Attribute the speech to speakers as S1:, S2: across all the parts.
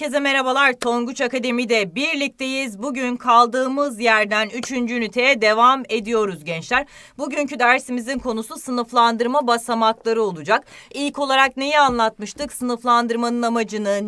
S1: Herkese merhabalar. Tonguç Akademi'de birlikteyiz. Bugün kaldığımız yerden 3. üniteye devam ediyoruz gençler. Bugünkü dersimizin konusu sınıflandırma basamakları olacak. İlk olarak neyi anlatmıştık? Sınıflandırmanın amacını,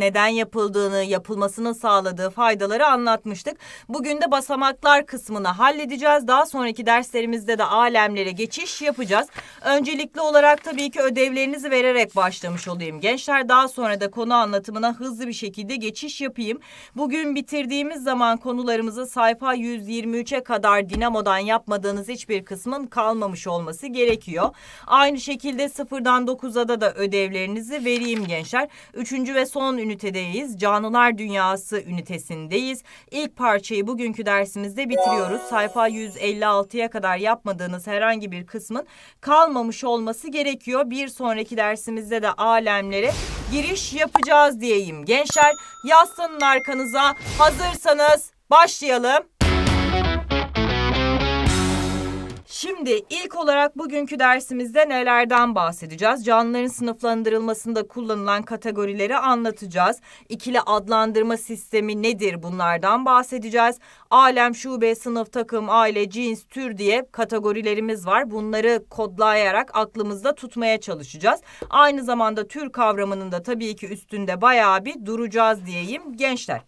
S1: neden yapıldığını, yapılmasını sağladığı faydaları anlatmıştık. Bugün de basamaklar kısmını halledeceğiz. Daha sonraki derslerimizde de alemlere geçiş yapacağız. Öncelikli olarak tabii ki ödevlerinizi vererek başlamış olayım gençler. Daha sonra da konu anlatımına hızlı bir şekilde geçiş yapayım. Bugün bitirdiğimiz zaman konularımızı sayfa 123'e kadar Dinamo'dan yapmadığınız hiçbir kısmın kalmamış olması gerekiyor. Aynı şekilde 0'dan 9'a da ödevlerinizi vereyim gençler. Üçüncü ve son ünitedeyiz. Canlılar Dünyası ünitesindeyiz. İlk parçayı bugünkü dersimizde bitiriyoruz. Sayfa 156'ya kadar yapmadığınız herhangi bir kısmın kalmamış olması gerekiyor. Bir sonraki dersimizde de alemlere giriş yapacağız diyeyim genç gençler. Yaslanın arkanıza. Hazırsanız başlayalım. Şimdi ilk olarak bugünkü dersimizde nelerden bahsedeceğiz? Canlıların sınıflandırılmasında kullanılan kategorileri anlatacağız. İkili adlandırma sistemi nedir bunlardan bahsedeceğiz. Alem, şube, sınıf, takım, aile, cins, tür diye kategorilerimiz var. Bunları kodlayarak aklımızda tutmaya çalışacağız. Aynı zamanda tür kavramının da tabii ki üstünde bayağı bir duracağız diyeyim gençler.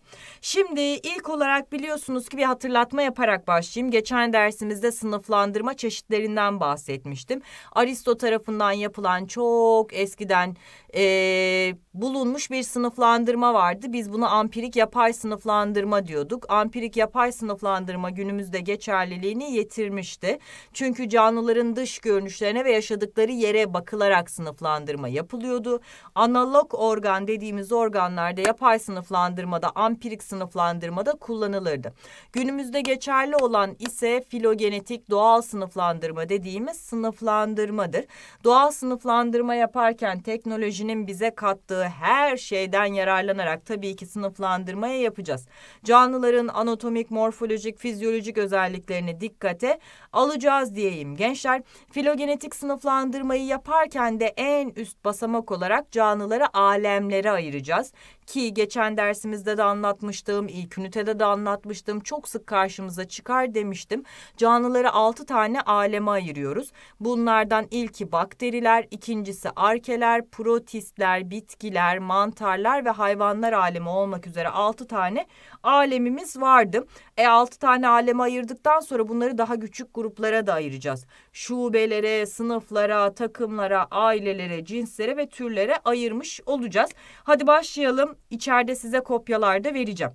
S1: Şimdi ilk olarak biliyorsunuz ki bir hatırlatma yaparak başlayayım. Geçen dersimizde sınıflandırma çeşitlerinden bahsetmiştim. Aristo tarafından yapılan çok eskiden e, bulunmuş bir sınıflandırma vardı. Biz bunu ampirik yapay sınıflandırma diyorduk. Ampirik yapay sınıflandırma günümüzde geçerliliğini yitirmişti. Çünkü canlıların dış görünüşlerine ve yaşadıkları yere bakılarak sınıflandırma yapılıyordu. Analog organ dediğimiz organlarda yapay sınıflandırmada, ampirik sınıflandırmada kullanılırdı. Günümüzde geçerli olan ise filogenetik doğal sınıflandırma dediğimiz sınıflandırmadır. Doğal sınıflandırma yaparken teknolojinin teknolojinin bize kattığı her şeyden yararlanarak tabii ki sınıflandırmaya yapacağız. Canlıların anatomik, morfolojik, fizyolojik özelliklerini dikkate alacağız diyeyim gençler. Filogenetik sınıflandırmayı yaparken de en üst basamak olarak canlıları alemlere ayıracağız ki geçen dersimizde de anlatmıştım, ilk ünitede de anlatmıştım. Çok sık karşımıza çıkar demiştim. Canlıları altı tane aleme ayırıyoruz. Bunlardan ilki bakteriler, ikincisi arkeler, protein kistler, bitkiler, mantarlar ve hayvanlar alemi olmak üzere altı tane alemimiz vardı. E altı tane alemi ayırdıktan sonra bunları daha küçük gruplara da ayıracağız. Şubelere, sınıflara, takımlara, ailelere, cinslere ve türlere ayırmış olacağız. Hadi başlayalım. İçeride size kopyalarda vereceğim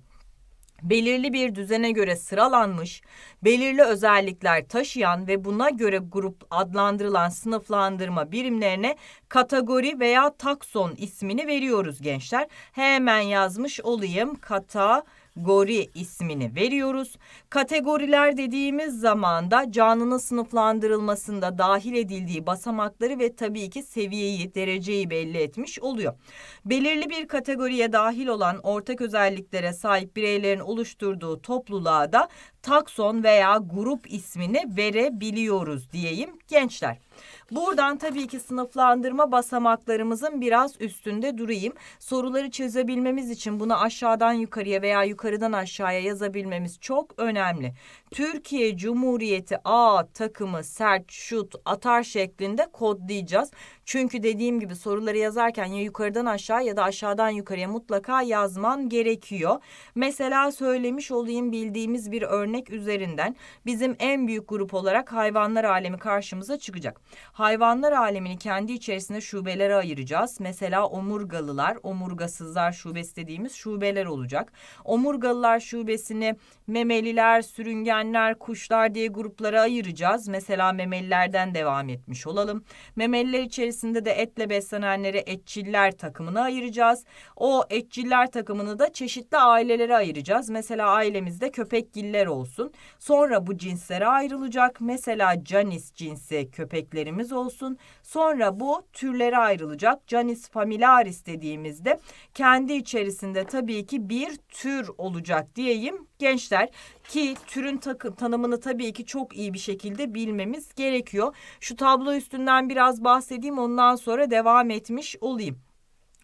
S1: belirli bir düzene göre sıralanmış, belirli özellikler taşıyan ve buna göre grup adlandırılan sınıflandırma birimlerine kategori veya takson ismini veriyoruz gençler. Hemen yazmış olayım. Kategori gori ismini veriyoruz. Kategoriler dediğimiz zaman da canlının sınıflandırılmasında dahil edildiği basamakları ve tabii ki seviyeyi, dereceyi belli etmiş oluyor. Belirli bir kategoriye dahil olan ortak özelliklere sahip bireylerin oluşturduğu topluluğa da takson veya grup ismini verebiliyoruz diyeyim gençler. Buradan tabii ki sınıflandırma basamaklarımızın biraz üstünde durayım. Soruları çözebilmemiz için bunu aşağıdan yukarıya veya yukarıdan aşağıya yazabilmemiz çok önemli. Türkiye Cumhuriyeti A takımı sert şut atar şeklinde kodlayacağız. Çünkü dediğim gibi soruları yazarken ya yukarıdan aşağı ya da aşağıdan yukarıya mutlaka yazman gerekiyor. Mesela söylemiş olayım bildiğimiz bir örnek üzerinden bizim en büyük grup olarak hayvanlar alemi karşımıza çıkacak. Hayvanlar alemini kendi içerisinde şubelere ayıracağız. Mesela omurgalılar, omurgasızlar şubesi dediğimiz şubeler olacak. Omurgalılar şubesini memeliler, sürüngen ergenler, kuşlar diye gruplara ayıracağız. Mesela memelilerden devam etmiş olalım. Memeliler içerisinde de etle beslenenleri etçiller takımına ayıracağız. O etçiller takımını da çeşitli ailelere ayıracağız. Mesela ailemizde köpekgiller olsun. Sonra bu cinslere ayrılacak. Mesela canis cinsi köpeklerimiz olsun. Sonra bu türlere ayrılacak. Canis familiaris dediğimizde kendi içerisinde tabii ki bir tür olacak diyeyim gençler ki türün tanımını tabii ki çok iyi bir şekilde bilmemiz gerekiyor. Şu tablo üstünden biraz bahsedeyim ondan sonra devam etmiş olayım.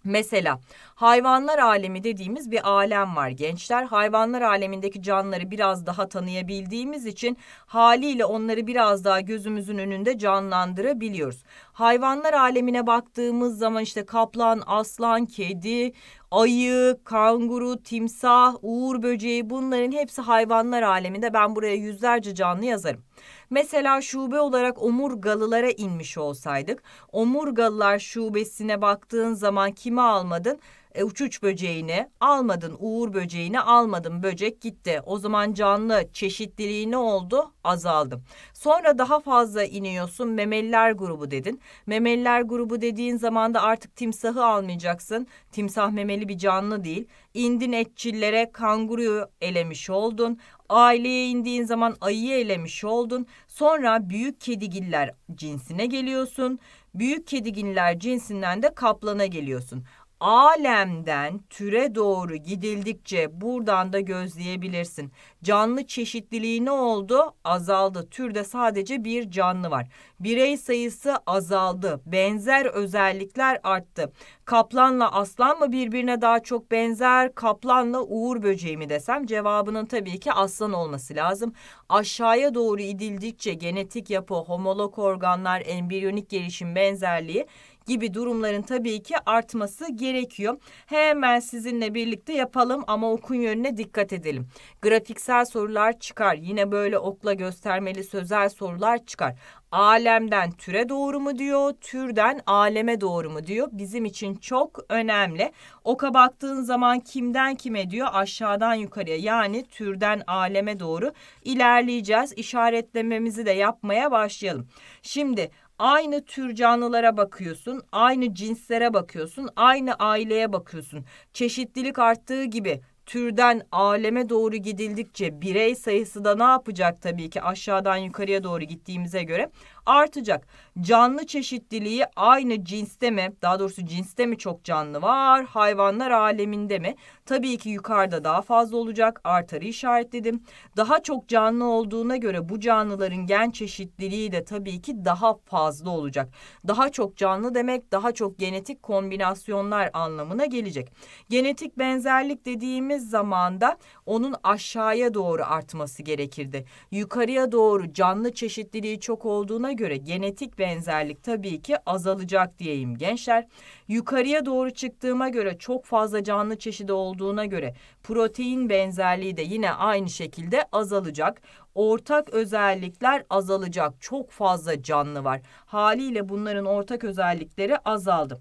S1: Mesela hayvanlar alemi dediğimiz bir alem var gençler. Hayvanlar alemindeki canlıları biraz daha tanıyabildiğimiz için haliyle onları biraz daha gözümüzün önünde canlandırabiliyoruz. Hayvanlar alemine baktığımız zaman işte kaplan, aslan, kedi, ayı, kanguru, timsah, uğur böceği bunların hepsi hayvanlar aleminde. Ben buraya yüzlerce canlı yazarım. Mesela şube olarak omurgalılara inmiş olsaydık, omurgalılar şubesine baktığın zaman kimi almadın? e, uçuç böceğini almadın, uğur böceğini almadın, böcek gitti. O zaman canlı çeşitliliği ne oldu? Azaldı. Sonra daha fazla iniyorsun memeliler grubu dedin. Memeliler grubu dediğin zaman da artık timsahı almayacaksın. Timsah memeli bir canlı değil. Indin etçillere kanguruyu elemiş oldun. Aileye indiğin zaman ayıyı elemiş oldun. Sonra büyük kedigiller cinsine geliyorsun. Büyük kedigiller cinsinden de kaplana geliyorsun alemden türe doğru gidildikçe buradan da gözleyebilirsin. Canlı çeşitliliği ne oldu? Azaldı. Türde sadece bir canlı var. Birey sayısı azaldı. Benzer özellikler arttı. Kaplanla aslan mı birbirine daha çok benzer? Kaplanla uğur böceği mi desem? Cevabının tabii ki aslan olması lazım. Aşağıya doğru idildikçe genetik yapı, homolog organlar, embriyonik gelişim benzerliği gibi durumların tabii ki artması gerekiyor. Hemen sizinle birlikte yapalım ama okun yönüne dikkat edelim. Grafiksel sorular çıkar. Yine böyle okla göstermeli sözel sorular çıkar alemden türe doğru mu diyor, türden aleme doğru mu diyor. Bizim için çok önemli. Oka baktığın zaman kimden kime diyor? Aşağıdan yukarıya yani türden aleme doğru ilerleyeceğiz. İşaretlememizi de yapmaya başlayalım. Şimdi Aynı tür canlılara bakıyorsun, aynı cinslere bakıyorsun, aynı aileye bakıyorsun. Çeşitlilik arttığı gibi türden aleme doğru gidildikçe birey sayısı da ne yapacak tabii ki aşağıdan yukarıya doğru gittiğimize göre artacak. Canlı çeşitliliği aynı cinste mi? Daha doğrusu cinste mi çok canlı var? Hayvanlar aleminde mi? Tabii ki yukarıda daha fazla olacak. Artarı işaretledim. Daha çok canlı olduğuna göre bu canlıların gen çeşitliliği de tabii ki daha fazla olacak. Daha çok canlı demek daha çok genetik kombinasyonlar anlamına gelecek. Genetik benzerlik dediğimiz zaman da onun aşağıya doğru artması gerekirdi. Yukarıya doğru canlı çeşitliliği çok olduğuna göre genetik benzerlik tabii ki azalacak diyeyim gençler. Yukarıya doğru çıktığıma göre çok fazla canlı çeşidi olduğuna göre protein benzerliği de yine aynı şekilde azalacak. Ortak özellikler azalacak. Çok fazla canlı var. Haliyle bunların ortak özellikleri azaldı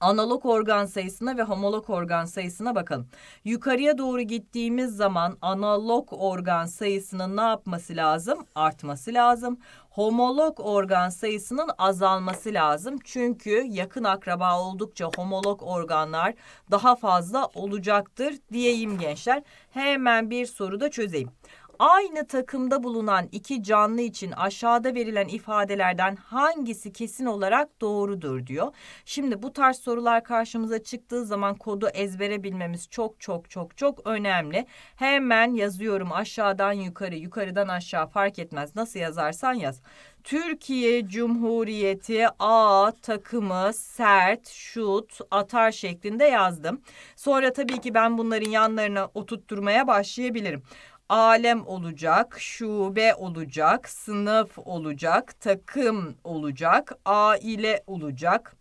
S1: analog organ sayısına ve homolog organ sayısına bakalım. Yukarıya doğru gittiğimiz zaman analog organ sayısının ne yapması lazım? Artması lazım homolog organ sayısının azalması lazım. Çünkü yakın akraba oldukça homolog organlar daha fazla olacaktır diyeyim gençler. Hemen bir soru da çözeyim aynı takımda bulunan iki canlı için aşağıda verilen ifadelerden hangisi kesin olarak doğrudur diyor. Şimdi bu tarz sorular karşımıza çıktığı zaman kodu ezbere bilmemiz çok çok çok çok önemli. Hemen yazıyorum aşağıdan yukarı, yukarıdan aşağı fark etmez. Nasıl yazarsan yaz. Türkiye Cumhuriyeti A takımı sert şut atar şeklinde yazdım. Sonra tabii ki ben bunların yanlarına oturtturmaya başlayabilirim alem olacak, şube olacak, sınıf olacak, takım olacak, aile olacak,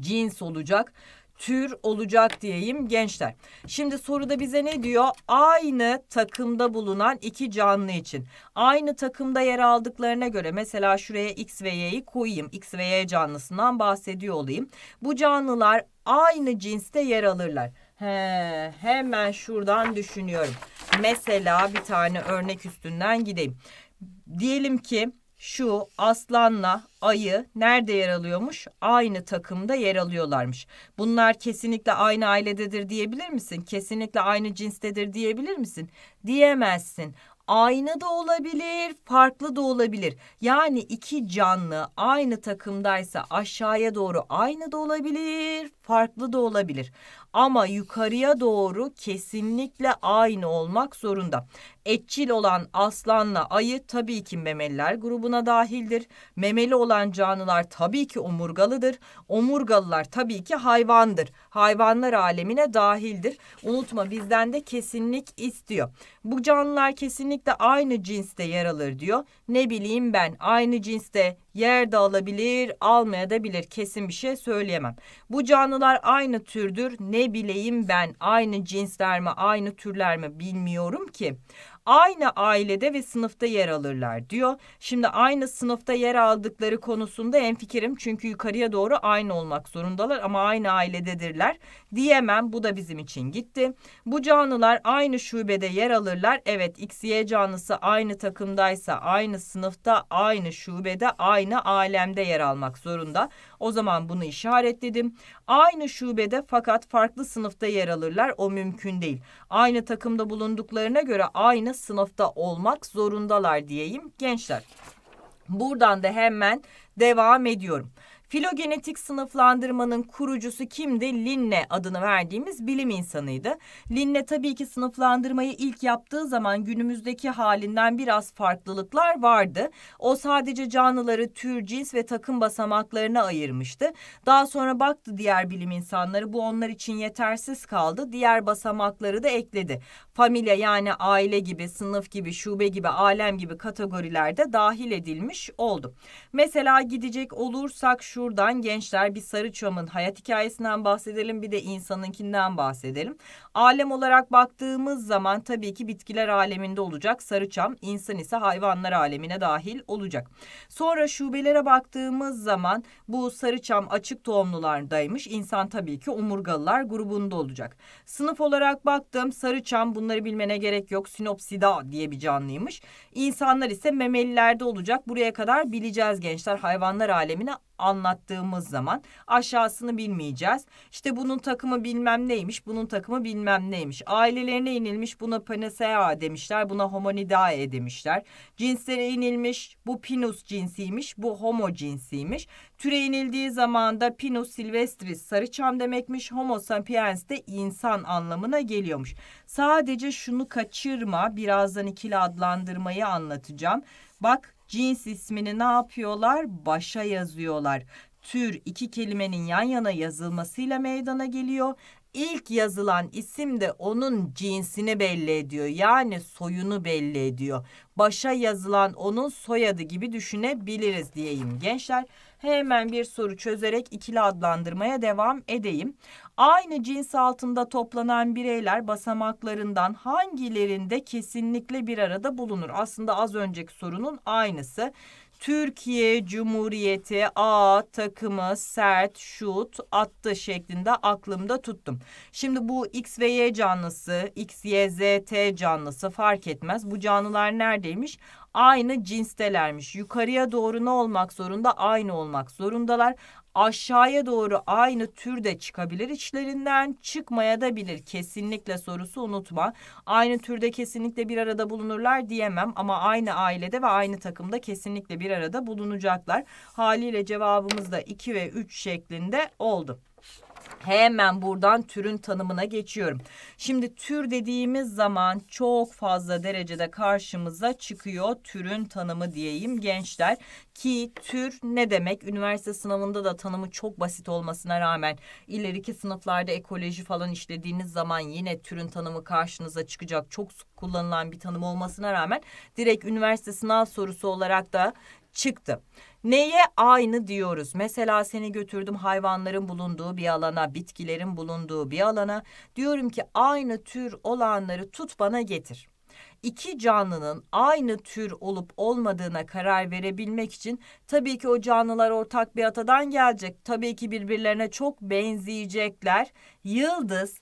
S1: cins olacak, tür olacak diyeyim gençler. Şimdi soruda bize ne diyor? Aynı takımda bulunan iki canlı için. Aynı takımda yer aldıklarına göre mesela şuraya x ve y'yi koyayım. X ve y canlısından bahsediyor olayım. Bu canlılar aynı cinste yer alırlar. He, hemen şuradan düşünüyorum. Mesela bir tane örnek üstünden gideyim. Diyelim ki şu aslanla ayı nerede yer alıyormuş? Aynı takımda yer alıyorlarmış. Bunlar kesinlikle aynı ailededir diyebilir misin? Kesinlikle aynı cinstedir diyebilir misin? Diyemezsin. Aynı da olabilir, farklı da olabilir. Yani iki canlı aynı takımdaysa aşağıya doğru aynı da olabilir, farklı da olabilir ama yukarıya doğru kesinlikle aynı olmak zorunda. Etçil olan aslanla ayı tabii ki memeliler grubuna dahildir. Memeli olan canlılar tabii ki omurgalıdır. Omurgalılar tabii ki hayvandır. Hayvanlar alemine dahildir. Unutma bizden de kesinlik istiyor. Bu canlılar kesinlikle aynı cinste yer alır diyor. Ne bileyim ben aynı cinste yer de alabilir, almaya da bilir. Kesin bir şey söyleyemem. Bu canlılar aynı türdür. Ne bileyim ben aynı cinsler mi, aynı türler mi bilmiyorum ki aynı ailede ve sınıfta yer alırlar diyor. Şimdi aynı sınıfta yer aldıkları konusunda en fikrim çünkü yukarıya doğru aynı olmak zorundalar ama aynı ailededirler diyemem. Bu da bizim için gitti. Bu canlılar aynı şubede yer alırlar. Evet XY canlısı aynı takımdaysa, aynı sınıfta, aynı şubede, aynı alemde yer almak zorunda. O zaman bunu işaretledim. Aynı şubede fakat farklı sınıfta yer alırlar. O mümkün değil aynı takımda bulunduklarına göre aynı sınıfta olmak zorundalar diyeyim gençler. Buradan da hemen devam ediyorum. Filogenetik sınıflandırmanın kurucusu kimdi? Linne adını verdiğimiz bilim insanıydı. Linne tabii ki sınıflandırmayı ilk yaptığı zaman günümüzdeki halinden biraz farklılıklar vardı. O sadece canlıları tür, cins ve takım basamaklarına ayırmıştı. Daha sonra baktı diğer bilim insanları bu onlar için yetersiz kaldı. Diğer basamakları da ekledi. Familya yani aile gibi, sınıf gibi, şube gibi, alem gibi kategorilerde dahil edilmiş oldu. Mesela gidecek olursak şu şuradan gençler bir Sarıçam'ın hayat hikayesinden bahsedelim bir de insanınkinden bahsedelim. Alem olarak baktığımız zaman tabii ki bitkiler aleminde olacak. Sarıçam insan ise hayvanlar alemine dahil olacak. Sonra şubelere baktığımız zaman bu Sarıçam açık tohumlulardaymış. insan tabii ki omurgalılar grubunda olacak. Sınıf olarak baktım Sarıçam bunları bilmene gerek yok. Sinopsida diye bir canlıymış. İnsanlar ise memelilerde olacak. Buraya kadar bileceğiz gençler hayvanlar alemine anlattığımız zaman aşağısını bilmeyeceğiz. İşte bunun takımı bilmem neymiş, bunun takımı bilmem neymiş. Ailelerine inilmiş buna Panacea demişler, buna Homonidae demişler. Cinslere inilmiş, bu Pinus cinsiymiş, bu Homo cinsiymiş. Türe inildiği zaman da Pinus silvestris sarıçam demekmiş, Homo sapiens de insan anlamına geliyormuş. Sadece şunu kaçırma, birazdan ikili adlandırmayı anlatacağım. Bak Cins ismini ne yapıyorlar? Başa yazıyorlar. Tür iki kelimenin yan yana yazılmasıyla meydana geliyor. İlk yazılan isim de onun cinsini belli ediyor. Yani soyunu belli ediyor. Başa yazılan onun soyadı gibi düşünebiliriz diyeyim gençler. Hemen bir soru çözerek ikili adlandırmaya devam edeyim aynı cins altında toplanan bireyler basamaklarından hangilerinde kesinlikle bir arada bulunur? Aslında az önceki sorunun aynısı. Türkiye Cumhuriyeti A takımı sert şut attı şeklinde aklımda tuttum. Şimdi bu X ve Y canlısı, X, Y, Z, T canlısı fark etmez. Bu canlılar neredeymiş? Aynı cinstelermiş. Yukarıya doğru ne olmak zorunda? Aynı olmak zorundalar aşağıya doğru aynı türde çıkabilir içlerinden çıkmaya da bilir kesinlikle sorusu unutma. Aynı türde kesinlikle bir arada bulunurlar diyemem ama aynı ailede ve aynı takımda kesinlikle bir arada bulunacaklar. Haliyle cevabımız da 2 ve 3 şeklinde oldu. Hemen buradan türün tanımına geçiyorum. Şimdi tür dediğimiz zaman çok fazla derecede karşımıza çıkıyor türün tanımı diyeyim gençler. Ki tür ne demek? Üniversite sınavında da tanımı çok basit olmasına rağmen ileriki sınıflarda ekoloji falan işlediğiniz zaman yine türün tanımı karşınıza çıkacak. Çok sık kullanılan bir tanım olmasına rağmen direkt üniversite sınav sorusu olarak da çıktı. Neye aynı diyoruz? Mesela seni götürdüm hayvanların bulunduğu bir alana, bitkilerin bulunduğu bir alana. Diyorum ki aynı tür olanları tut bana getir. İki canlının aynı tür olup olmadığına karar verebilmek için tabii ki o canlılar ortak bir atadan gelecek. Tabii ki birbirlerine çok benzeyecekler. Yıldız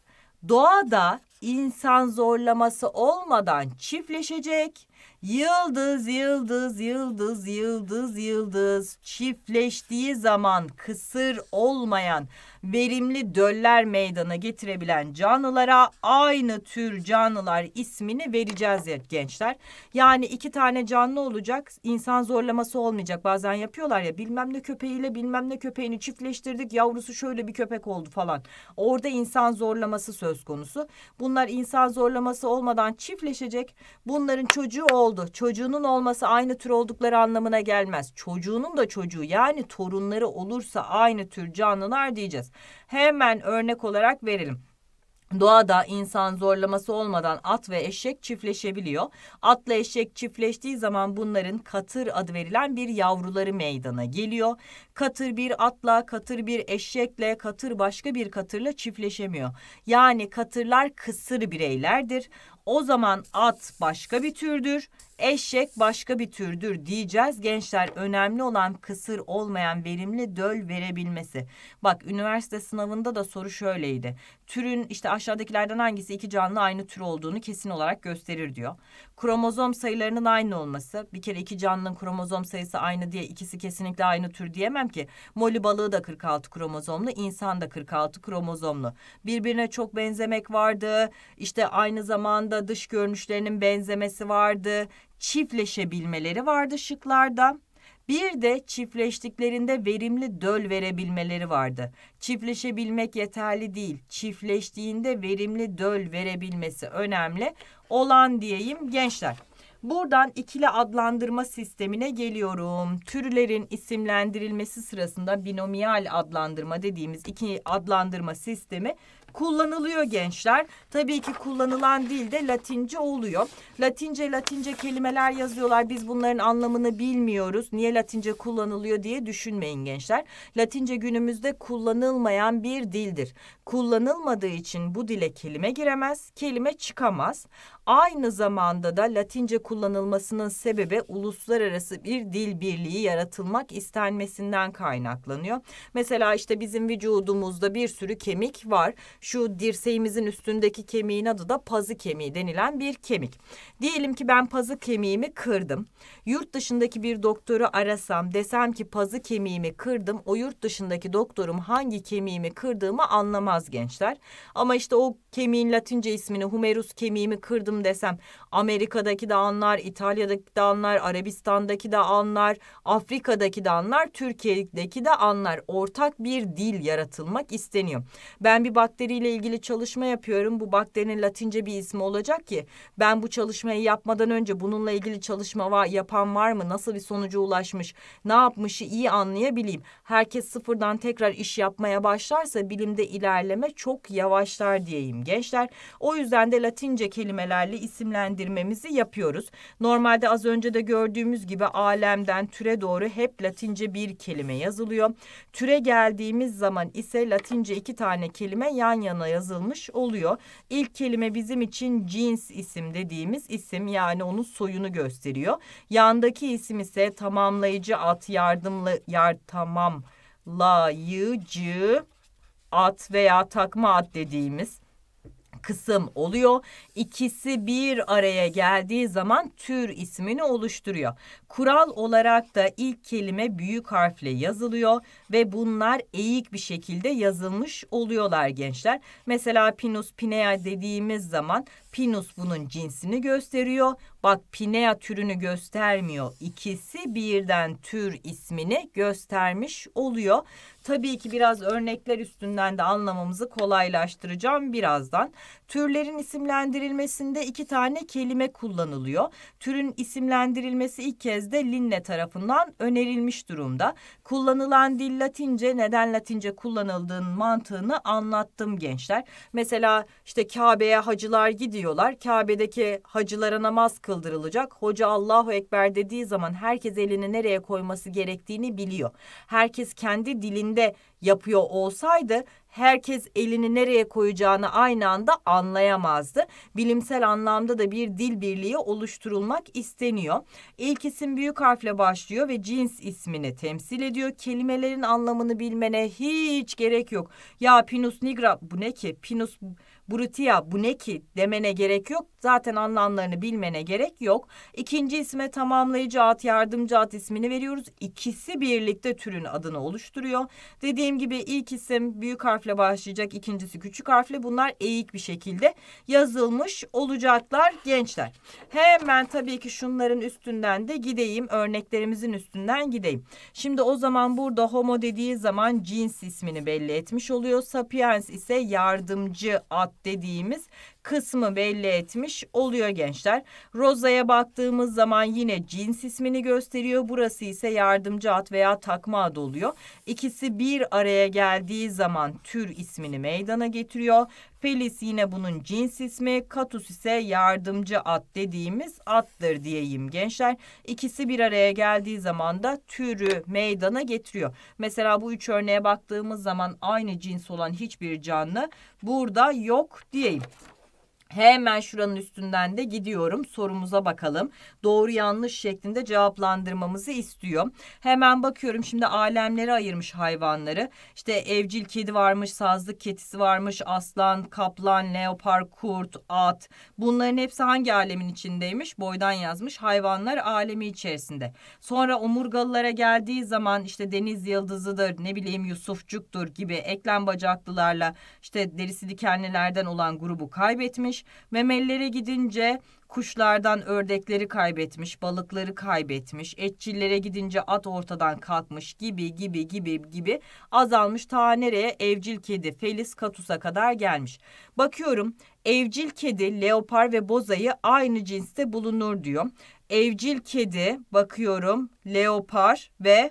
S1: doğada insan zorlaması olmadan çiftleşecek Yıldız, yıldız, yıldız, yıldız, yıldız çiftleştiği zaman kısır olmayan verimli döller meydana getirebilen canlılara aynı tür canlılar ismini vereceğiz ya gençler. Yani iki tane canlı olacak. İnsan zorlaması olmayacak. Bazen yapıyorlar ya bilmem ne köpeğiyle bilmem ne köpeğini çiftleştirdik. Yavrusu şöyle bir köpek oldu falan. Orada insan zorlaması söz konusu. Bunlar insan zorlaması olmadan çiftleşecek. Bunların çocuğu oldu. Çocuğunun olması aynı tür oldukları anlamına gelmez. Çocuğunun da çocuğu yani torunları olursa aynı tür canlılar diyeceğiz. Hemen örnek olarak verelim. Doğada insan zorlaması olmadan at ve eşek çiftleşebiliyor. Atla eşek çiftleştiği zaman bunların katır adı verilen bir yavruları meydana geliyor. Katır bir atla, katır bir eşekle, katır başka bir katırla çiftleşemiyor. Yani katırlar kısır bireylerdir o zaman at başka bir türdür, eşek başka bir türdür diyeceğiz. Gençler önemli olan kısır olmayan verimli döl verebilmesi. Bak üniversite sınavında da soru şöyleydi. Türün işte aşağıdakilerden hangisi iki canlı aynı tür olduğunu kesin olarak gösterir diyor kromozom sayılarının aynı olması. Bir kere iki canlının kromozom sayısı aynı diye ikisi kesinlikle aynı tür diyemem ki. Moli balığı da 46 kromozomlu, insan da 46 kromozomlu. Birbirine çok benzemek vardı. İşte aynı zamanda dış görünüşlerinin benzemesi vardı. Çiftleşebilmeleri vardı şıklarda. Bir de çiftleştiklerinde verimli döl verebilmeleri vardı. Çiftleşebilmek yeterli değil. Çiftleştiğinde verimli döl verebilmesi önemli. Olan diyeyim gençler. Buradan ikili adlandırma sistemine geliyorum. Türlerin isimlendirilmesi sırasında binomial adlandırma dediğimiz iki adlandırma sistemi kullanılıyor gençler. Tabii ki kullanılan dil de Latince oluyor. Latince Latince kelimeler yazıyorlar. Biz bunların anlamını bilmiyoruz. Niye Latince kullanılıyor diye düşünmeyin gençler. Latince günümüzde kullanılmayan bir dildir. Kullanılmadığı için bu dile kelime giremez, kelime çıkamaz. Aynı zamanda da Latince kullanılmasının sebebi uluslararası bir dil birliği yaratılmak istenmesinden kaynaklanıyor. Mesela işte bizim vücudumuzda bir sürü kemik var. Şu dirseğimizin üstündeki kemiğin adı da pazı kemiği denilen bir kemik. Diyelim ki ben pazı kemiğimi kırdım. Yurt dışındaki bir doktoru arasam desem ki pazı kemiğimi kırdım. O yurt dışındaki doktorum hangi kemiğimi kırdığımı anlamaz gençler. Ama işte o kemiğin Latince ismini humerus kemiğimi kırdım desem Amerika'daki de anlar, İtalya'daki de anlar, Arabistan'daki de anlar, Afrika'daki de anlar, Türkiye'deki de anlar. Ortak bir dil yaratılmak isteniyor. Ben bir bakteriyle ilgili çalışma yapıyorum. Bu bakterinin Latince bir ismi olacak ki ben bu çalışmayı yapmadan önce bununla ilgili çalışma var, yapan var mı? Nasıl bir sonuca ulaşmış? Ne yapmışı iyi anlayabileyim. Herkes sıfırdan tekrar iş yapmaya başlarsa bilimde ilerleme çok yavaşlar diyeyim gençler. O yüzden de Latince kelimelerle isimlendirmemizi yapıyoruz. Normalde az önce de gördüğümüz gibi alemden türe doğru hep Latince bir kelime yazılıyor. Türe geldiğimiz zaman ise Latince iki tane kelime yan yana yazılmış oluyor. İlk kelime bizim için cins isim dediğimiz isim yani onun soyunu gösteriyor. Yandaki isim ise tamamlayıcı at yardımlı yar tamamlayıcı at veya takma at dediğimiz kısım oluyor. İkisi bir araya geldiği zaman tür ismini oluşturuyor. Kural olarak da ilk kelime büyük harfle yazılıyor ve bunlar eğik bir şekilde yazılmış oluyorlar gençler. Mesela Pinus pinea dediğimiz zaman Pinus bunun cinsini gösteriyor. Bak Pinea türünü göstermiyor. İkisi birden tür ismini göstermiş oluyor. Tabii ki biraz örnekler üstünden de anlamamızı kolaylaştıracağım birazdan. Türlerin isimlendirilmesinde iki tane kelime kullanılıyor. Türün isimlendirilmesi ilk kez de Linne tarafından önerilmiş durumda kullanılan dil Latince neden Latince kullanıldığının mantığını anlattım gençler. Mesela işte Kabe'ye hacılar gidiyorlar. Kabe'deki hacılara namaz kıldırılacak. Hoca Allahu Ekber dediği zaman herkes elini nereye koyması gerektiğini biliyor. Herkes kendi dilinde yapıyor olsaydı herkes elini nereye koyacağını aynı anda anlayamazdı. Bilimsel anlamda da bir dil birliği oluşturulmak isteniyor. İlk isim büyük harfle başlıyor ve cins ismini temsil ediyor. Kelimelerin anlamını bilmene hiç gerek yok. Ya Pinus nigra bu ne ki? Pinus Brutia bu ne ki demene gerek yok. Zaten anlamlarını bilmene gerek yok. İkinci isme tamamlayıcı at, yardımcı at ismini veriyoruz. İkisi birlikte türün adını oluşturuyor. Dediğim gibi ilk isim büyük harfle başlayacak, ikincisi küçük harfle. Bunlar eğik bir şekilde yazılmış olacaklar gençler. Hemen tabii ki şunların üstünden de gideyim. Örneklerimizin üstünden gideyim. Şimdi o zaman burada homo dediği zaman cins ismini belli etmiş oluyor. Sapiens ise yardımcı at dediğimiz kısmı belli etmiş oluyor gençler. Roza'ya baktığımız zaman yine cins ismini gösteriyor. Burası ise yardımcı at veya takma ad oluyor. İkisi bir araya geldiği zaman tür ismini meydana getiriyor. Felis yine bunun cins ismi, katus ise yardımcı at dediğimiz attır diyeyim gençler. İkisi bir araya geldiği zaman da türü meydana getiriyor. Mesela bu üç örneğe baktığımız zaman aynı cins olan hiçbir canlı burada yok diyeyim. Hemen şuranın üstünden de gidiyorum sorumuza bakalım. Doğru yanlış şeklinde cevaplandırmamızı istiyor. Hemen bakıyorum şimdi alemlere ayırmış hayvanları. İşte evcil kedi varmış, sazlık ketisi varmış, aslan, kaplan, leopar, kurt, at. Bunların hepsi hangi alemin içindeymiş? Boydan yazmış hayvanlar alemi içerisinde. Sonra omurgalılara geldiği zaman işte deniz yıldızıdır, ne bileyim Yusufcuktur gibi eklem bacaklılarla işte derisi dikenlilerden olan grubu kaybetmiş kaybetmiş. gidince kuşlardan ördekleri kaybetmiş, balıkları kaybetmiş, etçillere gidince at ortadan kalkmış gibi gibi gibi gibi azalmış ta nereye evcil kedi Felis Katus'a kadar gelmiş. Bakıyorum evcil kedi leopar ve bozayı aynı cinste bulunur diyor. Evcil kedi bakıyorum leopar ve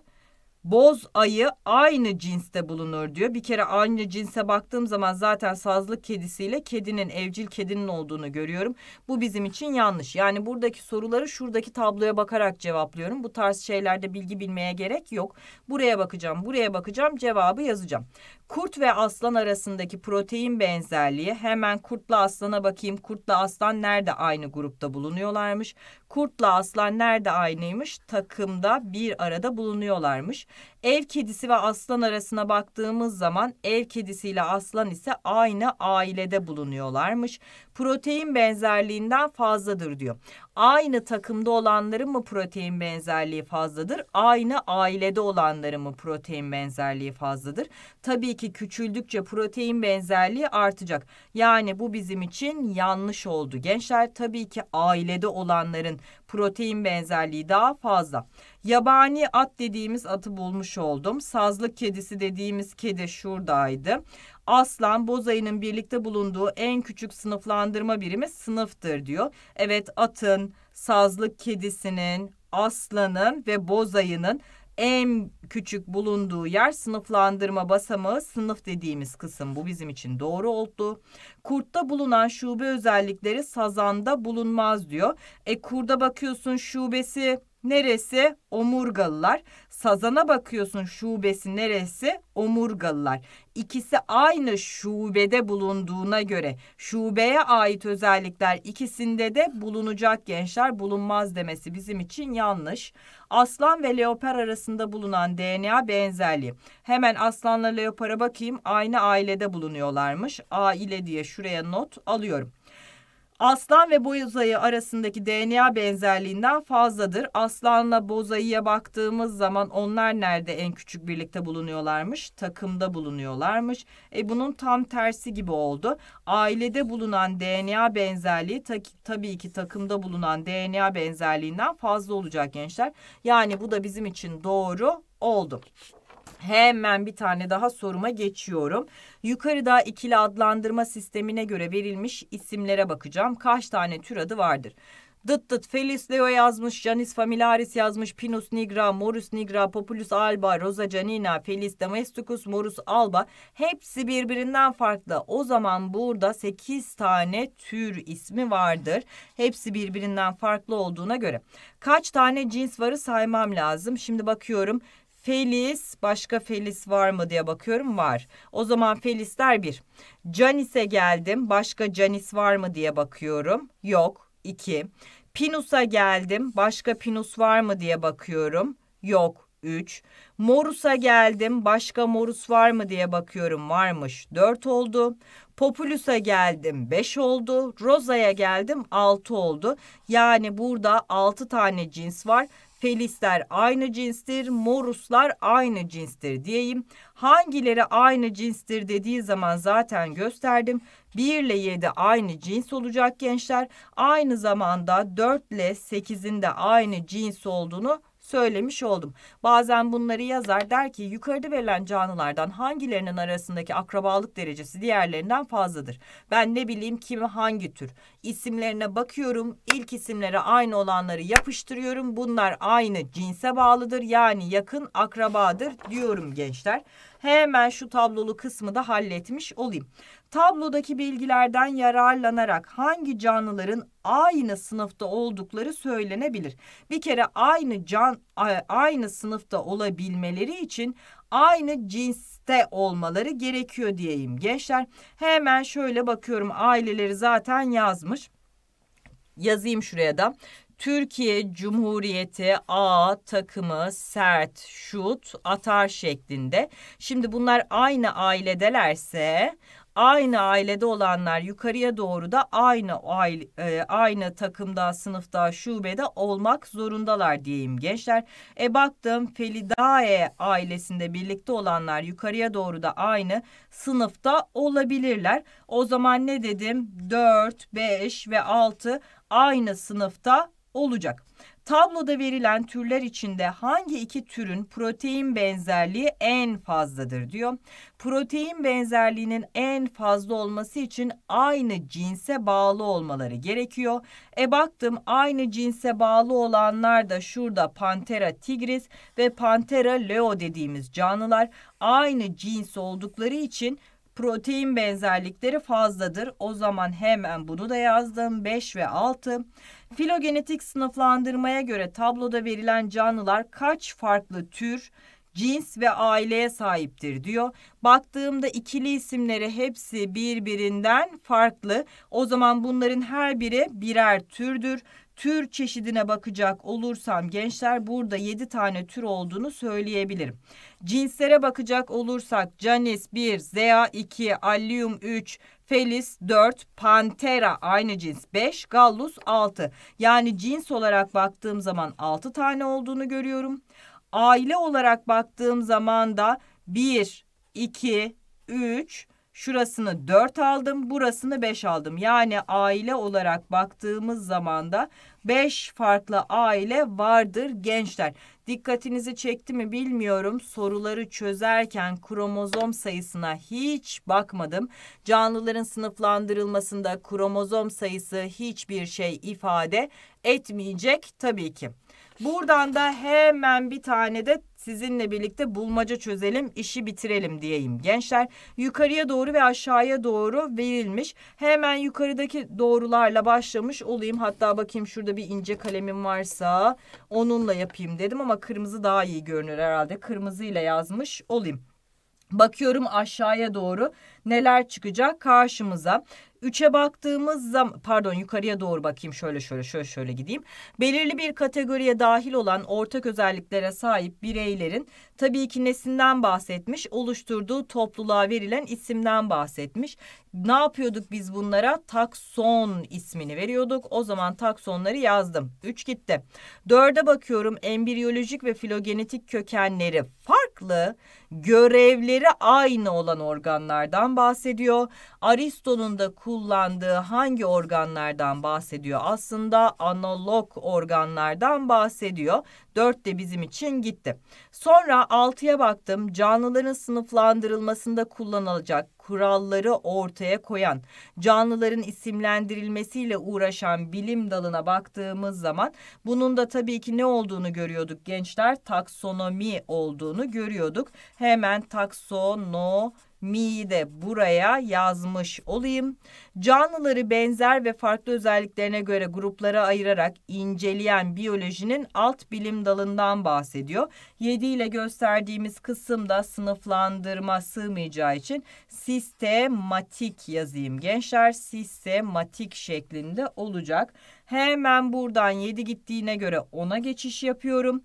S1: boz ayı aynı cinste bulunur diyor. Bir kere aynı cinse baktığım zaman zaten sazlık kedisiyle kedinin evcil kedinin olduğunu görüyorum. Bu bizim için yanlış. Yani buradaki soruları şuradaki tabloya bakarak cevaplıyorum. Bu tarz şeylerde bilgi bilmeye gerek yok. Buraya bakacağım, buraya bakacağım, cevabı yazacağım. Kurt ve aslan arasındaki protein benzerliği hemen kurtla aslana bakayım. Kurtla aslan nerede aynı grupta bulunuyorlarmış? Kurtla aslan nerede aynıymış? Takımda bir arada bulunuyorlarmış. Ev kedisi ve aslan arasına baktığımız zaman ev kedisiyle aslan ise aynı ailede bulunuyorlarmış. Protein benzerliğinden fazladır diyor aynı takımda olanların mı protein benzerliği fazladır? Aynı ailede olanların mı protein benzerliği fazladır? Tabii ki küçüldükçe protein benzerliği artacak. Yani bu bizim için yanlış oldu. Gençler tabii ki ailede olanların protein benzerliği daha fazla. Yabani at dediğimiz atı bulmuş oldum. Sazlık kedisi dediğimiz kedi şuradaydı. Aslan bozayının birlikte bulunduğu en küçük sınıflandırma birimi sınıftır diyor. Evet atın, sazlık kedisinin, aslanın ve bozayının en küçük bulunduğu yer sınıflandırma basamağı sınıf dediğimiz kısım. Bu bizim için doğru oldu. Kurtta bulunan şube özellikleri sazanda bulunmaz diyor. E kurda bakıyorsun şubesi neresi? Omurgalılar. Sazana bakıyorsun şubesi neresi? Omurgalılar. İkisi aynı şubede bulunduğuna göre şubeye ait özellikler ikisinde de bulunacak gençler bulunmaz demesi bizim için yanlış. Aslan ve leopar arasında bulunan DNA benzerliği. Hemen aslanla leopara bakayım aynı ailede bulunuyorlarmış. Aile diye şuraya not alıyorum. Aslan ve bozayı arasındaki DNA benzerliğinden fazladır. Aslanla bozayıya baktığımız zaman onlar nerede en küçük birlikte bulunuyorlarmış? Takımda bulunuyorlarmış. E bunun tam tersi gibi oldu. Ailede bulunan DNA benzerliği ta tabii ki takımda bulunan DNA benzerliğinden fazla olacak gençler. Yani bu da bizim için doğru oldu. Hemen bir tane daha soruma geçiyorum. Yukarıda ikili adlandırma sistemine göre verilmiş isimlere bakacağım. Kaç tane tür adı vardır? Dıt dıt Felis Leo yazmış, Janis Familiaris yazmış, Pinus nigra, Morus nigra, Populus alba, Rosa canina, Felis domesticus, Morus alba. Hepsi birbirinden farklı. O zaman burada 8 tane tür ismi vardır. Hepsi birbirinden farklı olduğuna göre. Kaç tane cins varı saymam lazım? Şimdi bakıyorum. Felis başka Felis var mı diye bakıyorum var. O zaman Felisler bir. Canis'e geldim başka Canis var mı diye bakıyorum. Yok İki. Pinus'a geldim başka Pinus var mı diye bakıyorum. Yok Üç. Morus'a geldim. Başka Morus var mı diye bakıyorum. Varmış. Dört oldu. Populus'a geldim. beş oldu. Rosa'ya geldim. altı oldu. Yani burada altı tane cins var Felisler aynı cinstir, moruslar aynı cinstir diyeyim. Hangileri aynı cinstir dediği zaman zaten gösterdim. 1 ile 7 aynı cins olacak gençler. Aynı zamanda 4 ile 8'in de aynı cins olduğunu söylemiş oldum. Bazen bunları yazar der ki yukarıda verilen canlılardan hangilerinin arasındaki akrabalık derecesi diğerlerinden fazladır. Ben ne bileyim kimi hangi tür. İsimlerine bakıyorum. İlk isimlere aynı olanları yapıştırıyorum. Bunlar aynı cinse bağlıdır. Yani yakın akrabadır diyorum gençler. Hemen şu tablolu kısmı da halletmiş olayım. Tablodaki bilgilerden yararlanarak hangi canlıların aynı sınıfta oldukları söylenebilir. Bir kere aynı can aynı sınıfta olabilmeleri için aynı cinste olmaları gerekiyor diyeyim gençler. Hemen şöyle bakıyorum aileleri zaten yazmış yazayım şuraya da. Türkiye Cumhuriyeti A takımı sert şut atar şeklinde. Şimdi bunlar aynı ailedelerse aynı ailede olanlar yukarıya doğru da aynı aile, e, aynı takımda, sınıfta, şubede olmak zorundalar diyeyim gençler. E baktım Felidae ailesinde birlikte olanlar yukarıya doğru da aynı sınıfta olabilirler. O zaman ne dedim? 4, 5 ve 6 aynı sınıfta olacak. Tabloda verilen türler içinde hangi iki türün protein benzerliği en fazladır diyor. Protein benzerliğinin en fazla olması için aynı cinse bağlı olmaları gerekiyor. E baktım aynı cinse bağlı olanlar da şurada Panthera tigris ve Panthera leo dediğimiz canlılar aynı cins oldukları için protein benzerlikleri fazladır. O zaman hemen bunu da yazdım 5 ve 6. Filogenetik sınıflandırmaya göre tabloda verilen canlılar kaç farklı tür, cins ve aileye sahiptir diyor. Baktığımda ikili isimleri hepsi birbirinden farklı. O zaman bunların her biri birer türdür tür çeşidine bakacak olursam gençler burada 7 tane tür olduğunu söyleyebilirim. Cinslere bakacak olursak canis 1, zea 2, allium 3, felis 4, pantera aynı cins 5, gallus 6. Yani cins olarak baktığım zaman 6 tane olduğunu görüyorum. Aile olarak baktığım zaman da 1, 2, 3, Şurasını 4 aldım, burasını 5 aldım. Yani aile olarak baktığımız zaman da 5 farklı aile vardır gençler. Dikkatinizi çekti mi bilmiyorum. Soruları çözerken kromozom sayısına hiç bakmadım. Canlıların sınıflandırılmasında kromozom sayısı hiçbir şey ifade etmeyecek tabii ki. Buradan da hemen bir tane de Sizinle birlikte bulmaca çözelim, işi bitirelim diyeyim gençler. Yukarıya doğru ve aşağıya doğru verilmiş. Hemen yukarıdaki doğrularla başlamış olayım. Hatta bakayım şurada bir ince kalemim varsa onunla yapayım dedim ama kırmızı daha iyi görünür herhalde. Kırmızıyla yazmış olayım. Bakıyorum aşağıya doğru neler çıkacak karşımıza. 3'e baktığımız zaman pardon yukarıya doğru bakayım şöyle şöyle şöyle şöyle gideyim. Belirli bir kategoriye dahil olan ortak özelliklere sahip bireylerin tabii ki nesinden bahsetmiş oluşturduğu topluluğa verilen isimden bahsetmiş. Ne yapıyorduk biz bunlara takson ismini veriyorduk o zaman taksonları yazdım 3 gitti. 4'e bakıyorum embriyolojik ve filogenetik kökenleri farklı farklı, görevleri aynı olan organlardan bahsediyor. Aristo'nun da kullandığı hangi organlardan bahsediyor? Aslında analog organlardan bahsediyor. 4 de bizim için gitti. Sonra 6'ya baktım. Canlıların sınıflandırılmasında kullanılacak kuralları ortaya koyan, canlıların isimlendirilmesiyle uğraşan bilim dalına baktığımız zaman bunun da tabii ki ne olduğunu görüyorduk gençler? Taksonomi olduğunu görüyorduk. Hemen taksonomi mi'yi de buraya yazmış olayım. Canlıları benzer ve farklı özelliklerine göre gruplara ayırarak inceleyen biyolojinin alt bilim dalından bahsediyor. 7 ile gösterdiğimiz kısımda sınıflandırma sığmayacağı için sistematik yazayım gençler. Sistematik şeklinde olacak. Hemen buradan 7 gittiğine göre ona geçiş yapıyorum.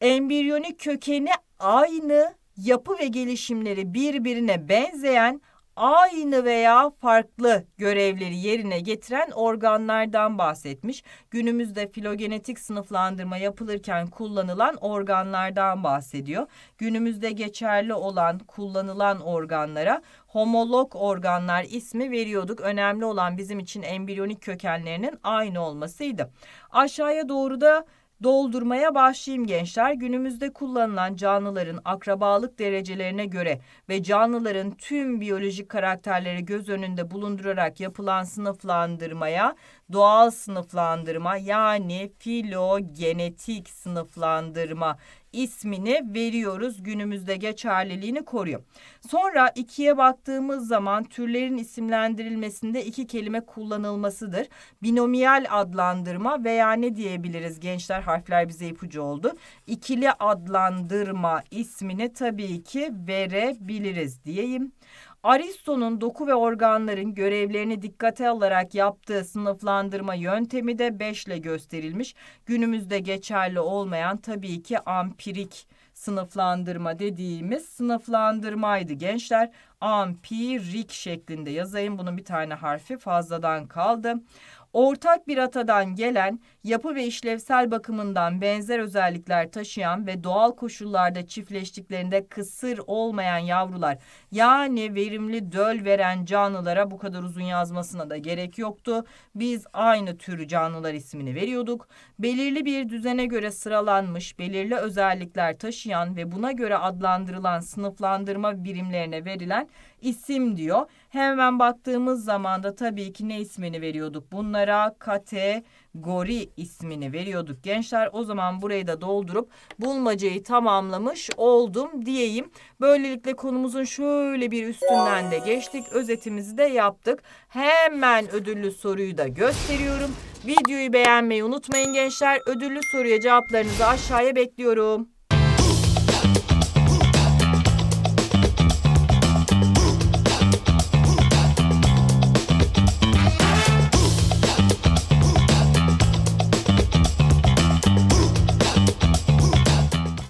S1: Embriyonik kökeni aynı yapı ve gelişimleri birbirine benzeyen aynı veya farklı görevleri yerine getiren organlardan bahsetmiş. Günümüzde filogenetik sınıflandırma yapılırken kullanılan organlardan bahsediyor. Günümüzde geçerli olan kullanılan organlara homolog organlar ismi veriyorduk. Önemli olan bizim için embriyonik kökenlerinin aynı olmasıydı. Aşağıya doğru da doldurmaya başlayayım gençler. Günümüzde kullanılan canlıların akrabalık derecelerine göre ve canlıların tüm biyolojik karakterleri göz önünde bulundurarak yapılan sınıflandırmaya doğal sınıflandırma yani filogenetik sınıflandırma ismini veriyoruz. Günümüzde geçerliliğini koruyor. Sonra ikiye baktığımız zaman türlerin isimlendirilmesinde iki kelime kullanılmasıdır. Binomiyal adlandırma veya ne diyebiliriz gençler harfler bize ipucu oldu. İkili adlandırma ismini tabii ki verebiliriz diyeyim. Aristo'nun doku ve organların görevlerini dikkate alarak yaptığı sınıflandırma yöntemi de 5 ile gösterilmiş. Günümüzde geçerli olmayan tabii ki ampirik sınıflandırma dediğimiz sınıflandırmaydı gençler. Ampirik şeklinde yazayım. Bunun bir tane harfi fazladan kaldı ortak bir atadan gelen, yapı ve işlevsel bakımından benzer özellikler taşıyan ve doğal koşullarda çiftleştiklerinde kısır olmayan yavrular yani verimli döl veren canlılara bu kadar uzun yazmasına da gerek yoktu. Biz aynı tür canlılar ismini veriyorduk. Belirli bir düzene göre sıralanmış, belirli özellikler taşıyan ve buna göre adlandırılan sınıflandırma birimlerine verilen isim diyor. Hemen baktığımız zaman da tabii ki ne ismini veriyorduk? Bunlara kategori ismini veriyorduk gençler. O zaman burayı da doldurup bulmacayı tamamlamış oldum diyeyim. Böylelikle konumuzun şöyle bir üstünden de geçtik. Özetimizi de yaptık. Hemen ödüllü soruyu da gösteriyorum. Videoyu beğenmeyi unutmayın gençler. Ödüllü soruya cevaplarınızı aşağıya bekliyorum.